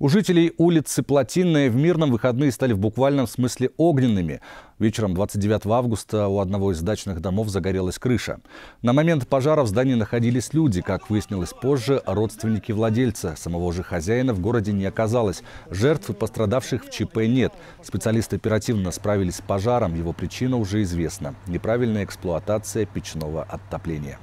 У жителей улицы Плотинная в Мирном выходные стали в буквальном смысле огненными. Вечером 29 августа у одного из дачных домов загорелась крыша. На момент пожара в здании находились люди. Как выяснилось позже, родственники владельца. Самого же хозяина в городе не оказалось. Жертв и пострадавших в ЧП нет. Специалисты оперативно справились с пожаром. Его причина уже известна. Неправильная эксплуатация печного отопления.